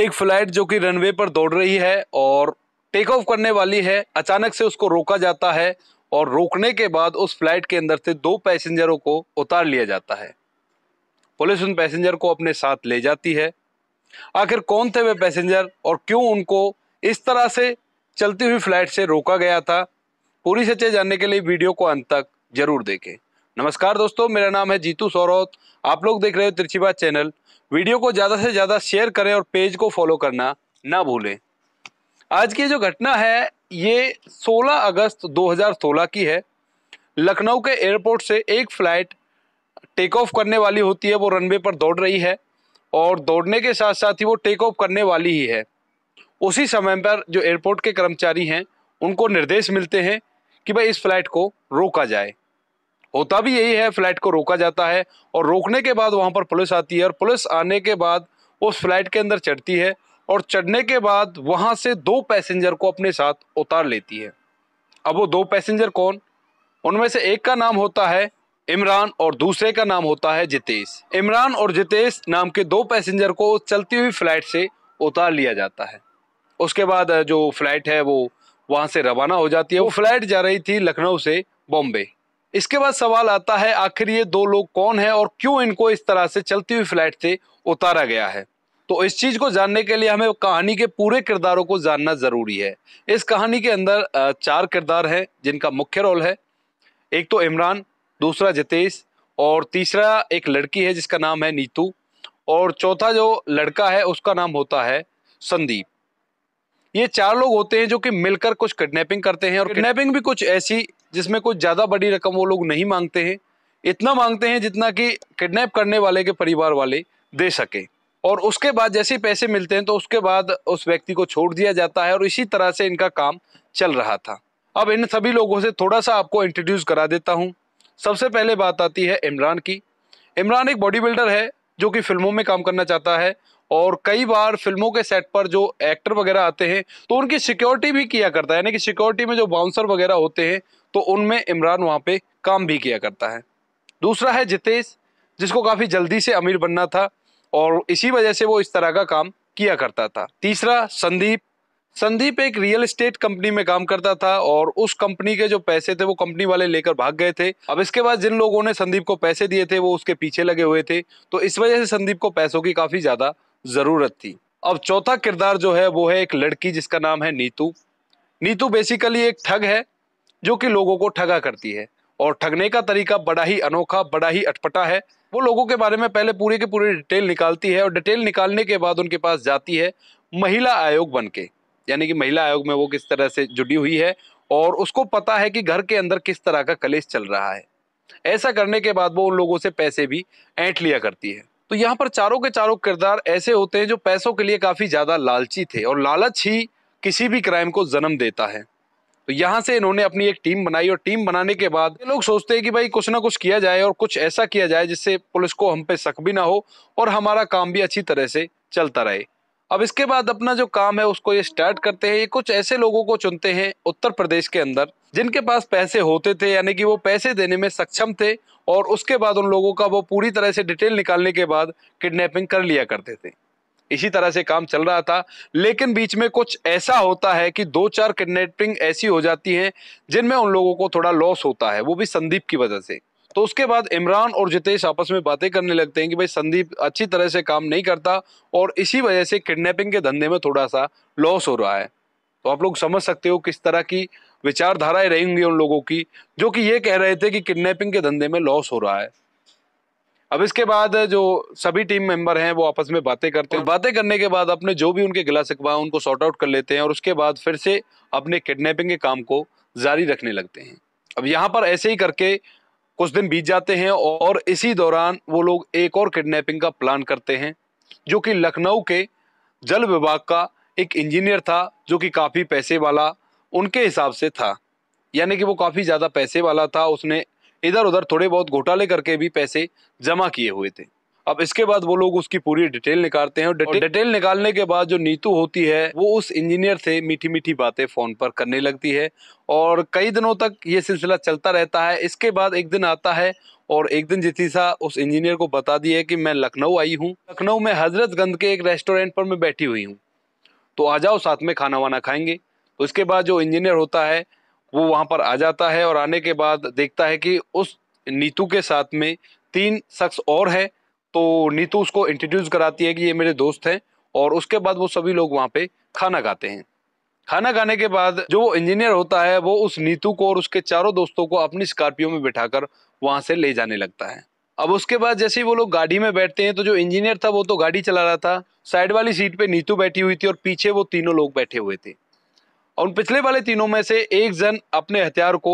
एक फ्लाइट जो कि रनवे पर दौड़ रही है और टेक ऑफ करने वाली है अचानक से उसको रोका जाता है और रोकने के बाद उस फ्लाइट के अंदर से दो पैसेंजरों को उतार लिया जाता है पुलिस उन पैसेंजर को अपने साथ ले जाती है आखिर कौन थे वे पैसेंजर और क्यों उनको इस तरह से चलती हुई फ्लाइट से रोका गया था पूरी सच्चाई जानने के लिए वीडियो को अंत तक जरूर देखें नमस्कार दोस्तों मेरा नाम है जीतू सौरव आप लोग देख रहे हो तिरछी बात चैनल वीडियो को ज़्यादा से ज़्यादा शेयर करें और पेज को फॉलो करना ना भूलें आज की जो घटना है ये 16 अगस्त 2016 की है लखनऊ के एयरपोर्ट से एक फ़्लाइट टेक ऑफ करने वाली होती है वो रनवे पर दौड़ रही है और दौड़ने के साथ साथ ही वो टेक ऑफ करने वाली ही है उसी समय पर जो एयरपोर्ट के कर्मचारी हैं उनको निर्देश मिलते हैं कि भाई इस फ्लाइट को रोका जाए होता भी यही है फ्लैट को रोका जाता है और रोकने के बाद वहाँ पर पुलिस आती है और पुलिस आने के बाद उस फ्लैट के अंदर चढ़ती है और चढ़ने के बाद वहाँ से दो पैसेंजर को अपने साथ उतार लेती है अब वो दो पैसेंजर कौन उनमें से एक का नाम होता है इमरान और दूसरे का नाम होता है जितेश इमरान और जितेश नाम के दो पैसेंजर को चलती हुई फ्लाइट से उतार लिया जाता है उसके बाद जो फ्लाइट है वो वहाँ से रवाना हो जाती है वो फ्लाइट जा रही थी लखनऊ से बॉम्बे इसके बाद सवाल आता है आखिर ये दो लोग कौन है और क्यों इनको इस तरह से चलती हुई फ्लाइट से उतारा गया है तो इस चीज को जानने के लिए हमें कहानी के पूरे किरदारों को जानना जरूरी है इस कहानी के अंदर चार किरदार हैं जिनका मुख्य रोल है एक तो इमरान दूसरा जितेश और तीसरा एक लड़की है जिसका नाम है नीतू और चौथा जो लड़का है उसका नाम होता है संदीप ये चार लोग होते हैं जो कि मिलकर कुछ किडनैपिंग करते हैं और किडनैपिंग भी कुछ ऐसी जिसमें कुछ ज़्यादा बड़ी रकम वो लोग नहीं मांगते हैं इतना मांगते हैं जितना कि किडनैप करने वाले के परिवार वाले दे सकें और उसके बाद जैसे ही पैसे मिलते हैं तो उसके बाद उस व्यक्ति को छोड़ दिया जाता है और इसी तरह से इनका काम चल रहा था अब इन सभी लोगों से थोड़ा सा आपको इंट्रोड्यूस करा देता हूँ सबसे पहले बात आती है इमरान की इमरान एक बॉडी बिल्डर है जो कि फिल्मों में काम करना चाहता है और कई बार फिल्मों के सेट पर जो एक्टर वगैरह आते हैं तो उनकी सिक्योरिटी भी किया करता है यानी कि सिक्योरिटी में जो बाउंसर वगैरह होते हैं तो उनमें इमरान वहाँ पे काम भी किया करता है दूसरा है जितेश जिसको काफ़ी जल्दी से अमीर बनना था और इसी वजह से वो इस तरह का काम किया करता था तीसरा संदीप संदीप एक रियल एस्टेट कंपनी में काम करता था और उस कंपनी के जो पैसे थे वो कंपनी वाले लेकर भाग गए थे अब इसके बाद जिन लोगों ने संदीप को पैसे दिए थे वो उसके पीछे लगे हुए थे तो इस वजह से संदीप को पैसों की काफ़ी ज़्यादा ज़रूरत थी अब चौथा किरदार जो है वो है एक लड़की जिसका नाम है नीतू नीतू बेसिकली एक ठग है जो कि लोगों को ठगा करती है और ठगने का तरीका बड़ा ही अनोखा बड़ा ही अटपटा है वो लोगों के बारे में पहले पूरे के पूरी डिटेल निकालती है और डिटेल निकालने के बाद उनके पास जाती है महिला आयोग बन के यानी कि महिला आयोग में वो किस तरह से जुड़ी हुई है और उसको पता है कि घर के अंदर किस तरह का कलेश चल रहा है ऐसा करने के बाद वो उन लोगों से पैसे भी ऐंठ लिया करती है तो यहाँ पर चारों के चारों किरदार ऐसे होते हैं जो पैसों के लिए काफ़ी ज़्यादा लालची थे और लालच ही किसी भी क्राइम को जन्म देता है तो यहाँ से इन्होंने अपनी एक टीम बनाई और टीम बनाने के बाद ये लोग सोचते हैं कि भाई कुछ ना कुछ किया जाए और कुछ ऐसा किया जाए जिससे पुलिस को हम पे शक भी ना हो और हमारा काम भी अच्छी तरह से चलता रहे अब इसके बाद अपना जो काम है उसको ये स्टार्ट करते हैं ये कुछ ऐसे लोगों को चुनते हैं उत्तर प्रदेश के अंदर जिनके पास पैसे होते थे यानी कि वो पैसे देने में सक्षम थे और उसके बाद उन लोगों का वो पूरी तरह से डिटेल निकालने के बाद किडनैपिंग कर लिया करते थे इसी तरह से काम चल रहा था लेकिन बीच में कुछ ऐसा होता है कि दो चार किडनेपिंग ऐसी हो जाती हैं जिनमें उन लोगों को थोड़ा लॉस होता है वो भी संदीप की वजह से तो उसके बाद इमरान और जितेश आपस में बातें करने लगते हैं कि भाई संदीप अच्छी तरह से काम नहीं करता और इसी वजह से किडनेपिंग के धंधे में थोड़ा सा लॉस हो रहा है तो आप लोग समझ सकते हो किस तरह की विचारधाराएं रहेंगी उन लोगों की जो कि ये कह रहे थे कि किडनैपिंग के धंधे में लॉस हो रहा है अब इसके बाद जो सभी टीम मेंबर हैं वो आपस में बातें करते हैं बातें करने के बाद अपने जो भी उनके गिला सकवा उनको सॉर्ट आउट कर लेते हैं और उसके बाद फिर से अपने किडनैपिंग के काम को जारी रखने लगते हैं अब यहाँ पर ऐसे ही करके कुछ दिन बीत जाते हैं और इसी दौरान वो लोग एक और किडनैपिंग का प्लान करते हैं जो कि लखनऊ के जल विभाग का एक इंजीनियर था जो कि काफ़ी पैसे वाला उनके हिसाब से था यानी कि वो काफ़ी ज़्यादा पैसे वाला था उसने इधर उधर थोड़े बहुत घोटाले करके भी पैसे जमा किए हुए थे अब इसके बाद वो लोग उसकी पूरी डिटेल निकालते हैं और डिटेल, निकालने के बाद जो नीतू होती है वो उस इंजीनियर से मीठी मीठी बातें फोन पर करने लगती है और कई दिनों तक ये सिलसिला चलता रहता है इसके बाद एक दिन आता है और एक दिन जितीसा उस इंजीनियर को बता दी है कि मैं लखनऊ आई हूँ लखनऊ में हजरतगंज के एक रेस्टोरेंट पर मैं बैठी हुई हूँ तो आ जाओ साथ में खाना वाना खाएंगे तो इसके बाद जो इंजीनियर होता है वो वहाँ पर आ जाता है और आने के बाद देखता है कि उस नीतू के साथ में तीन शख्स और है तो नीतू उसको इंट्रोड्यूस कराती है कि ये मेरे दोस्त हैं और उसके बाद वो सभी लोग वहाँ पे खाना खाते हैं खाना खाने के बाद जो वो इंजीनियर होता है वो उस नीतू को और उसके चारों दोस्तों को अपनी स्कॉर्पियो में बिठाकर वहाँ से ले जाने लगता है अब उसके बाद जैसे ही वो लोग गाड़ी में बैठते हैं तो जो इंजीनियर था वो तो गाड़ी चला रहा था साइड वाली सीट पे नीतू बैठी हुई थी और पीछे वो तीनों लोग बैठे हुए थे और उन पिछले वाले तीनों में से एक जन अपने हथियार को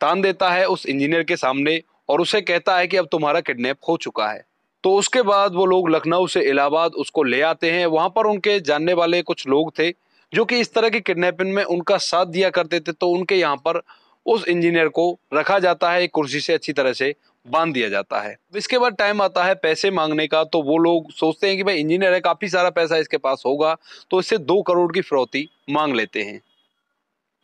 तान देता है उस इंजीनियर के सामने और उसे कहता है कि अब तुम्हारा किडनैप हो चुका है तो उसके बाद वो लोग लखनऊ से इलाहाबाद उसको ले आते हैं वहां पर उनके जानने वाले कुछ लोग थे जो कि इस तरह की किडनैपिंग में उनका साथ दिया करते थे तो उनके यहाँ पर उस इंजीनियर को रखा जाता है एक कुर्सी से अच्छी तरह से बांध दिया जाता है इसके बाद टाइम आता है पैसे मांगने का तो वो लोग सोचते हैं कि भाई इंजीनियर है काफ़ी सारा पैसा इसके पास होगा तो इससे दो करोड़ की फिरौती मांग लेते हैं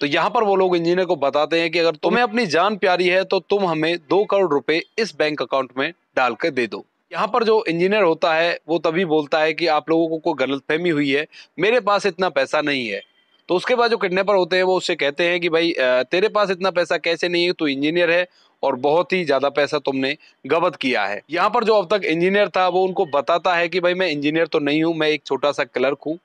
तो यहाँ पर वो लोग इंजीनियर को बताते हैं कि अगर तुम्हें अपनी जान प्यारी है तो तुम हमें दो करोड़ रुपए इस बैंक अकाउंट में डाल कर दे दो यहाँ पर जो इंजीनियर होता है वो तभी बोलता है कि आप लोगों को कोई गलतफहमी हुई है मेरे पास इतना पैसा नहीं है तो उसके बाद जो किडनेपर होते हैं वो उससे कहते हैं कि भाई तेरे पास इतना पैसा कैसे नहीं है तू इंजीनियर है और बहुत ही ज्यादा पैसा तुमने गबत किया है यहाँ पर जो अब तक इंजीनियर था वो उनको बताता है कि भाई मैं इंजीनियर तो नहीं हूँ मैं एक छोटा सा क्लर्क हूँ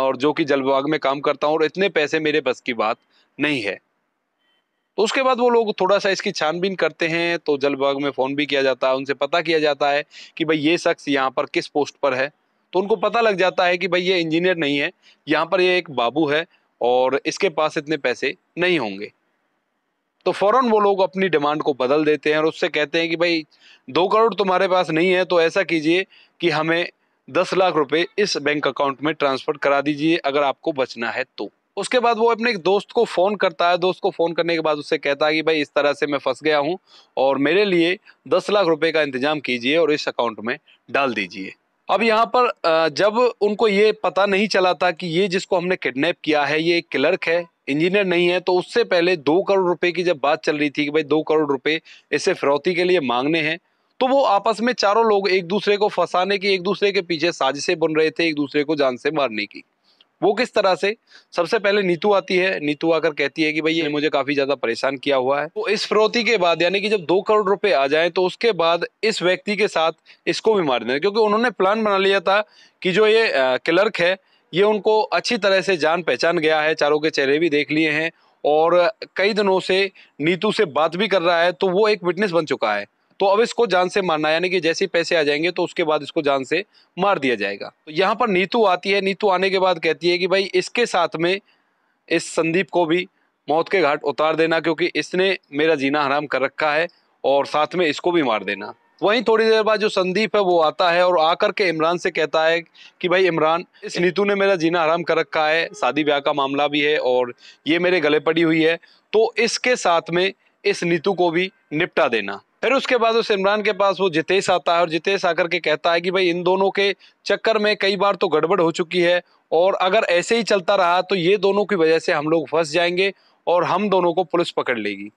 और जो कि जल विभाग में काम करता हूँ और इतने पैसे मेरे बस की बात नहीं है तो उसके बाद वो लोग थोड़ा सा इसकी छानबीन करते हैं तो जल विभाग में फ़ोन भी किया जाता है उनसे पता किया जाता है कि भाई ये शख्स यहाँ पर किस पोस्ट पर है तो उनको पता लग जाता है कि भाई ये इंजीनियर नहीं है यहाँ पर ये एक बाबू है और इसके पास इतने पैसे नहीं होंगे तो फ़ौरन वो लोग अपनी डिमांड को बदल देते हैं और उससे कहते हैं कि भाई दो करोड़ तुम्हारे पास नहीं है तो ऐसा कीजिए कि हमें दस लाख रुपए इस बैंक अकाउंट में ट्रांसफर करा दीजिए अगर आपको बचना है तो उसके बाद वो अपने एक दोस्त को फ़ोन करता है दोस्त को फ़ोन करने के बाद उससे कहता है कि भाई इस तरह से मैं फंस गया हूँ और मेरे लिए दस लाख रुपए का इंतजाम कीजिए और इस अकाउंट में डाल दीजिए अब यहाँ पर जब उनको ये पता नहीं चला था कि ये जिसको हमने किडनेप किया है ये एक क्लर्क है इंजीनियर नहीं है तो उससे पहले दो करोड़ रुपए की जब बात चल रही थी कि भाई दो करोड़ रुपए इसे फिरौती के लिए मांगने हैं तो वो आपस में चारों लोग एक दूसरे को फंसाने की एक दूसरे के पीछे साजिशें बन रहे थे एक दूसरे को जान से मारने की वो किस तरह से सबसे पहले नीतू आती है नीतू आकर कहती है कि भाई ये मुझे काफी ज्यादा परेशान किया हुआ है तो इस फिरौती के बाद यानी कि जब दो करोड़ रुपए आ जाए तो उसके बाद इस व्यक्ति के साथ इसको भी मार देना क्योंकि उन्होंने प्लान बना लिया था कि जो ये क्लर्क है ये उनको अच्छी तरह से जान पहचान गया है चारों के चेहरे भी देख लिए हैं और कई दिनों से नीतू से बात भी कर रहा है तो वो एक विटनेस बन चुका है तो अब इसको जान से मारना यानी कि जैसे ही पैसे आ जाएंगे तो उसके बाद इसको जान से मार दिया जाएगा तो यहाँ पर नीतू आती है नीतू आने के बाद कहती है कि भाई इसके साथ में इस संदीप को भी मौत के घाट उतार देना क्योंकि इसने मेरा जीना हराम कर रखा है और साथ में इसको भी मार देना वहीं थोड़ी देर बाद जो संदीप है वो आता है और आकर के इमरान से कहता है कि भाई इमरान इस नीतू ने मेरा जीना हराम कर रखा है शादी ब्याह का मामला भी है और ये मेरे गले पड़ी हुई है तो इसके साथ में इस नीतू को भी निपटा देना फिर उसके बाद उस इमरान के पास वो जितेश आता है और जितेश आकर के कहता है कि भाई इन दोनों के चक्कर में कई बार तो गड़बड़ हो चुकी है और अगर ऐसे ही चलता रहा तो ये दोनों की वजह से हम लोग फंस जाएंगे और हम दोनों को पुलिस पकड़ लेगी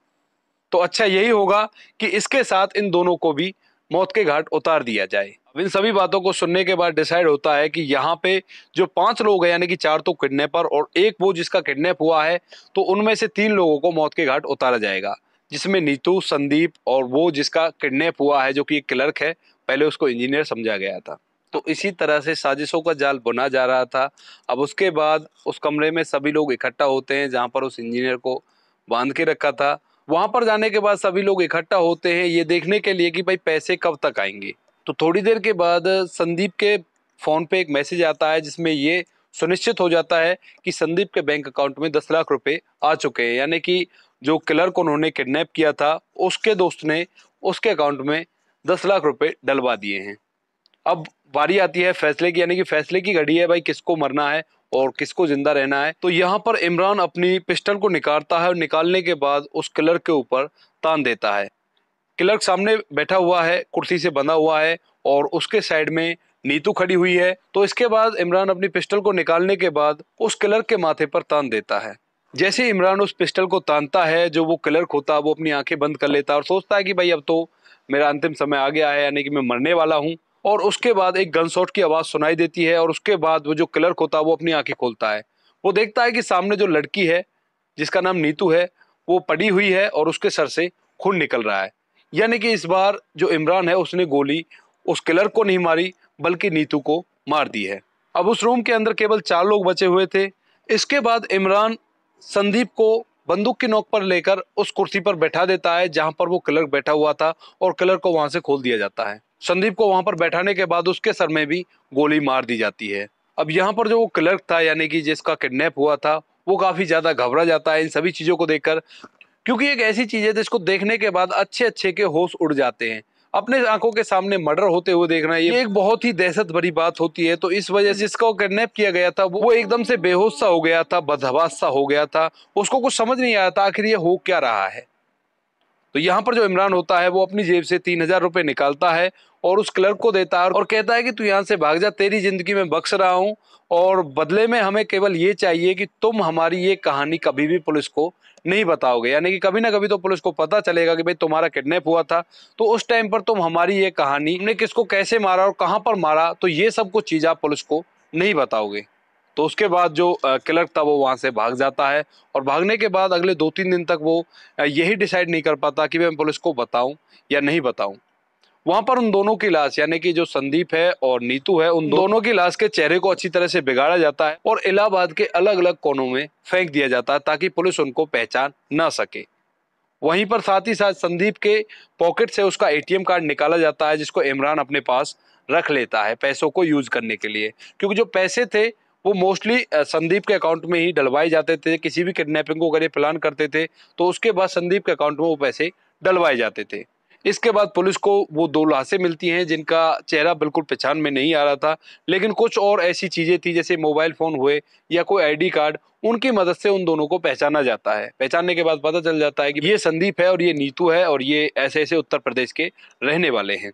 तो अच्छा यही होगा कि इसके साथ इन दोनों को भी मौत के घाट उतार दिया जाए अब इन सभी बातों को सुनने के बाद डिसाइड होता है कि यहाँ पे जो पांच लोग हैं यानी कि चार तो किडनेपर और एक वो जिसका किडनेप हुआ है तो उनमें से तीन लोगों को मौत के घाट उतारा जाएगा जिसमें नीतू संदीप और वो जिसका किडनैप हुआ है जो कि एक क्लर्क है पहले उसको इंजीनियर समझा गया था तो इसी तरह से साजिशों का जाल बुना जा रहा था अब उसके बाद उस कमरे में सभी लोग इकट्ठा होते हैं जहाँ पर उस इंजीनियर को बांध के रखा था वहाँ पर जाने के बाद सभी लोग इकट्ठा होते हैं ये देखने के लिए कि भाई पैसे कब तक आएंगे तो थोड़ी देर के बाद संदीप के फ़ोन पे एक मैसेज आता है जिसमें ये सुनिश्चित हो जाता है कि संदीप के बैंक अकाउंट में दस लाख रुपए आ चुके हैं यानी कि जो किलर को उन्होंने किडनैप किया था उसके दोस्त ने उसके अकाउंट में दस लाख रुपए डलवा दिए हैं अब बारी आती है फैसले की यानी कि फैसले की घड़ी है भाई किसको मरना है और किसको जिंदा रहना है तो यहाँ पर इमरान अपनी पिस्टल को निकालता है और निकालने के बाद उस किलर के ऊपर तान देता है किलर सामने बैठा हुआ है कुर्सी से बंधा हुआ है और उसके साइड में नीतू खड़ी हुई है तो इसके बाद इमरान अपनी पिस्टल को निकालने के बाद उस किलर के माथे पर तान देता है जैसे इमरान उस पिस्टल को तानता है जो वो क्लर्क होता है वो अपनी आंखें बंद कर लेता है और सोचता है कि भाई अब तो मेरा अंतिम समय आ गया है यानी कि मैं मरने वाला हूँ और उसके बाद एक गन शॉट की आवाज़ सुनाई देती है और उसके बाद वो जो क्लर्क होता है वो अपनी आंखें खोलता है वो देखता है कि सामने जो लड़की है जिसका नाम नीतू है वो पड़ी हुई है और उसके सर से खून निकल रहा है यानी कि इस बार जो इमरान है उसने गोली उस क्लर्क को नहीं मारी बल्कि नीतू को मार दी है अब उस रूम के अंदर केवल चार लोग बचे हुए थे इसके बाद इमरान संदीप को बंदूक की नोक पर लेकर उस कुर्सी पर बैठा देता है जहां पर वो क्लर्क बैठा हुआ था और क्लर्क को वहां से खोल दिया जाता है संदीप को वहां पर बैठाने के बाद उसके सर में भी गोली मार दी जाती है अब यहाँ पर जो वो क्लर्क था यानी कि जिसका किडनैप हुआ था वो काफ़ी ज़्यादा घबरा जाता है इन सभी चीज़ों को देखकर क्योंकि एक ऐसी चीज़ है जिसको देखने के बाद अच्छे अच्छे के होश उड़ जाते हैं अपने आंखों के सामने मर्डर होते हुए देखना ये एक बहुत ही दहशत भरी बात होती है तो इस वजह से जिसको किडनेप किया गया था वो एकदम से बेहोश सा हो गया था बदहवास सा हो गया था उसको कुछ समझ नहीं आया था आखिर ये हो क्या रहा है तो यहाँ पर जो इमरान होता है वो अपनी जेब से तीन हजार रुपये निकालता है और उस क्लर्क को देता है और कहता है कि तू यहाँ से भाग जा तेरी ज़िंदगी में बख्श रहा हूँ और बदले में हमें केवल ये चाहिए कि तुम हमारी ये कहानी कभी भी पुलिस को नहीं बताओगे यानी कि कभी ना कभी तो पुलिस को पता चलेगा कि भाई तुम्हारा किडनैप हुआ था तो उस टाइम पर तुम हमारी ये कहानी हमने किसको कैसे मारा और कहाँ पर मारा तो ये सब कुछ चीज़ आप पुलिस को नहीं बताओगे तो उसके बाद जो क्लर्क था वो वहाँ से भाग जाता है और भागने के बाद अगले दो तीन दिन तक वो यही डिसाइड नहीं कर पाता कि मैं पुलिस को बताऊँ या नहीं बताऊँ वहाँ पर उन दोनों की लाश यानी कि जो संदीप है और नीतू है उन दोनों की लाश के चेहरे को अच्छी तरह से बिगाड़ा जाता है और इलाहाबाद के अलग अलग कोनों में फेंक दिया जाता है ताकि पुलिस उनको पहचान ना सके वहीं पर साथ ही साथ संदीप के पॉकेट से उसका एटीएम कार्ड निकाला जाता है जिसको इमरान अपने पास रख लेता है पैसों को यूज करने के लिए क्योंकि जो पैसे थे वो मोस्टली संदीप के अकाउंट में ही डलवाए जाते थे किसी भी किडनैपिंग को अगर ये प्लान करते थे तो उसके बाद संदीप के अकाउंट में वो पैसे डलवाए जाते थे इसके बाद पुलिस को वो दो लाशें मिलती हैं जिनका चेहरा बिल्कुल पहचान में नहीं आ रहा था लेकिन कुछ और ऐसी चीज़ें थी जैसे मोबाइल फ़ोन हुए या कोई आईडी कार्ड उनकी मदद से उन दोनों को पहचाना जाता है पहचानने के बाद पता चल जाता है कि ये संदीप है और ये नीतू है और ये ऐसे ऐसे उत्तर प्रदेश के रहने वाले हैं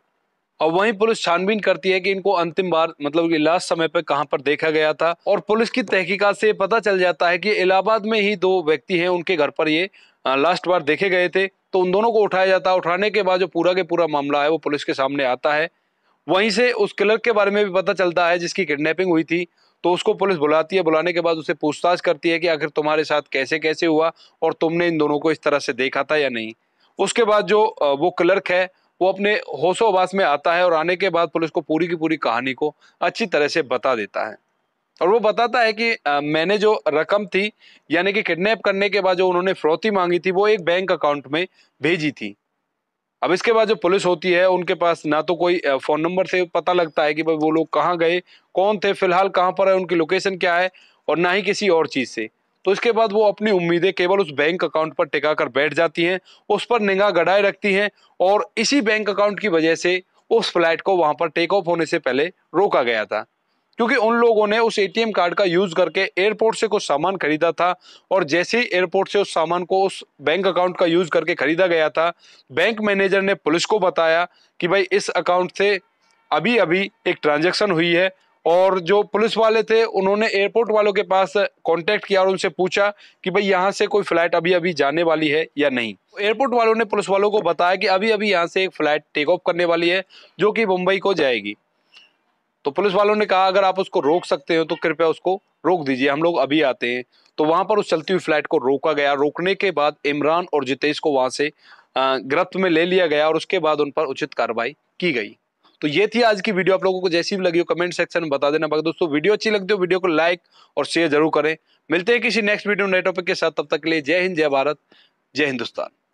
और वहीं पुलिस छानबीन करती है कि इनको अंतिम बार मतलब लास्ट समय पर कहां पर देखा गया था और पुलिस की तहकीकात से पता चल जाता है कि इलाहाबाद में ही दो व्यक्ति हैं उनके घर पर ये लास्ट बार देखे गए थे तो उन दोनों को उठाया जाता है उठाने के बाद जो पूरा के पूरा मामला है वो पुलिस के सामने आता है वहीं से उस क्लर्क के बारे में भी पता चलता है जिसकी किडनेपिंग हुई थी तो उसको पुलिस बुलाती है बुलाने के बाद उसे पूछताछ करती है कि आखिर तुम्हारे साथ कैसे कैसे हुआ और तुमने इन दोनों को इस तरह से देखा था या नहीं उसके बाद जो वो क्लर्क है वो अपने होशो आवास में आता है और आने के बाद पुलिस को पूरी की पूरी कहानी को अच्छी तरह से बता देता है और वो बताता है कि आ, मैंने जो रकम थी यानी कि किडनैप करने के बाद जो उन्होंने फ्रौती मांगी थी वो एक बैंक अकाउंट में भेजी थी अब इसके बाद जो पुलिस होती है उनके पास ना तो कोई फ़ोन नंबर से पता लगता है कि भाई वो लोग कहाँ गए कौन थे फिलहाल कहाँ पर है उनकी लोकेशन क्या है और ना ही किसी और चीज़ से तो इसके बाद वो अपनी उम्मीदें केवल उस बैंक अकाउंट पर टिका कर बैठ जाती हैं उस पर निगाह गड़ाए रखती हैं और इसी बैंक अकाउंट की वजह से उस फ्लाइट को वहाँ पर टेक ऑफ होने से पहले रोका गया था क्योंकि उन लोगों ने उस एटीएम कार्ड का यूज करके एयरपोर्ट से कुछ सामान खरीदा था और जैसे ही एयरपोर्ट से उस सामान को उस बैंक अकाउंट का यूज करके खरीदा गया था बैंक मैनेजर ने पुलिस को बताया कि भाई इस अकाउंट से अभी अभी एक ट्रांजैक्शन हुई है और जो पुलिस वाले थे उन्होंने एयरपोर्ट वालों के पास कांटेक्ट किया और उनसे पूछा कि भाई यहाँ से कोई फ़्लाइट अभी अभी जाने वाली है या नहीं एयरपोर्ट वालों ने पुलिस वालों को बताया कि अभी अभी यहाँ से एक फ़्लाइट टेक ऑफ करने वाली है जो कि मुंबई को जाएगी तो पुलिस वालों ने कहा अगर आप उसको रोक सकते हो तो कृपया उसको रोक दीजिए हम लोग अभी आते हैं तो वहाँ पर उस चलती हुई फ्लाइट को रोका गया रोकने के बाद इमरान और जितेश को वहाँ से गिरफ्त में ले लिया गया और उसके बाद उन पर उचित कार्रवाई की गई तो ये थी आज की वीडियो आप लोगों को जैसी भी लगी हो कमेंट सेक्शन में बता देना बाकी दोस्तों वीडियो अच्छी लगती हो वीडियो को लाइक और शेयर जरूर करें मिलते हैं किसी नेक्स्ट वीडियो नए टॉपिक के साथ तब तक के लिए जय हिंद जय भारत जय हिंदुस्तान